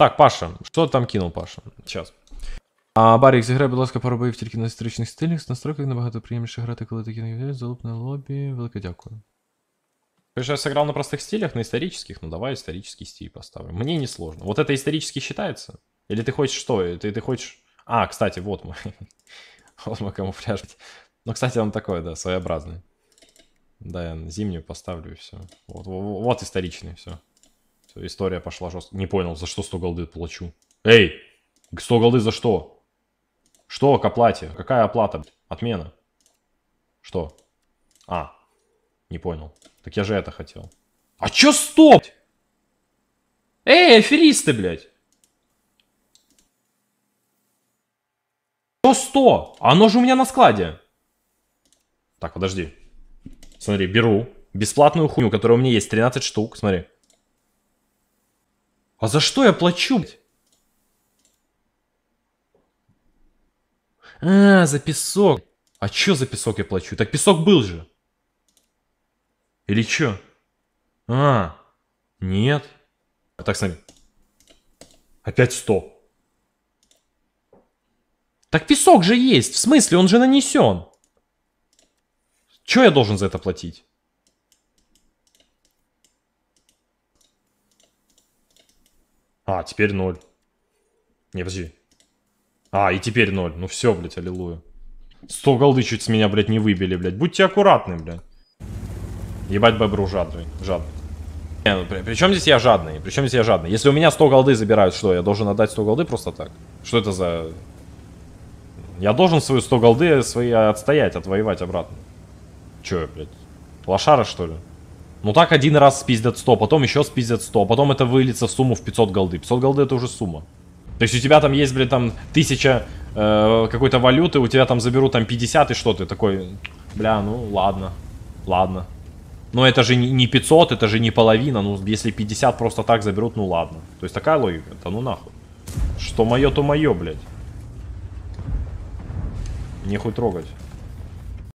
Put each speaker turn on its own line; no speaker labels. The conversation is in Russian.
Так, Паша, що там кинув, Паша? Зараз. А Барік, зіграй, будь ласка, пару боїв тільки на історичних стилях, з настройках набагато приємніше грати, коли такі не залупне лобі. Велике дякую. Ты же сыграл на простых стилях, на исторических, ну давай исторический стиль поставим. Мне не сложно. Вот это исторически считается? Или ты хочешь что? Ты, ты хочешь... А, кстати, вот мой. вот мой камуфляж. Ну, кстати, он такой, да, своеобразный. Да, я зимнюю поставлю и все. Вот, вот, вот историчный, все история пошла жестко. Не понял, за что 100 голды плачу? Эй, 100 голды за что? Что к оплате? Какая оплата? Отмена. Что? А, не понял. Так я же это хотел. А чё стоп? Эй, аферисты, блядь. Чё 100? Оно же у меня на складе. Так, подожди. Смотри, беру бесплатную хуйню, которая у меня есть, 13 штук, смотри. А за что я плачу? А, за песок. А чё за песок я плачу? Так песок был же. Или чё? А, нет. А так, смотри. Опять 100. Так песок же есть. В смысле, он же нанесен. Чё я должен за это платить? А, теперь ноль. Не, подожди. А, и теперь ноль. Ну все, блядь, аллилуйя. Сто голды чуть с меня, блядь, не выбили, блядь. Будьте аккуратны, блядь. Ебать бэбру жадный. Жадный. Не, ну, при, при чем здесь я жадный? Причем здесь я жадный? Если у меня 100 голды забирают, что, я должен отдать 100 голды просто так? Что это за... Я должен свою 100 голды свои отстоять, отвоевать обратно. Че, блядь? Лошара, что ли? Ну так один раз спиздят 100, потом еще спиздят 100, потом это выльется в сумму в 500 голды. 500 голды это уже сумма. То есть у тебя там есть, блин, там 1000 э, какой-то валюты, у тебя там заберут там 50 и что ты такой, бля, ну ладно, ладно. Но это же не 500, это же не половина, ну если 50 просто так заберут, ну ладно. То есть такая логика, да ну нахуй. Что мое, то мое, блядь. Не хуй трогать.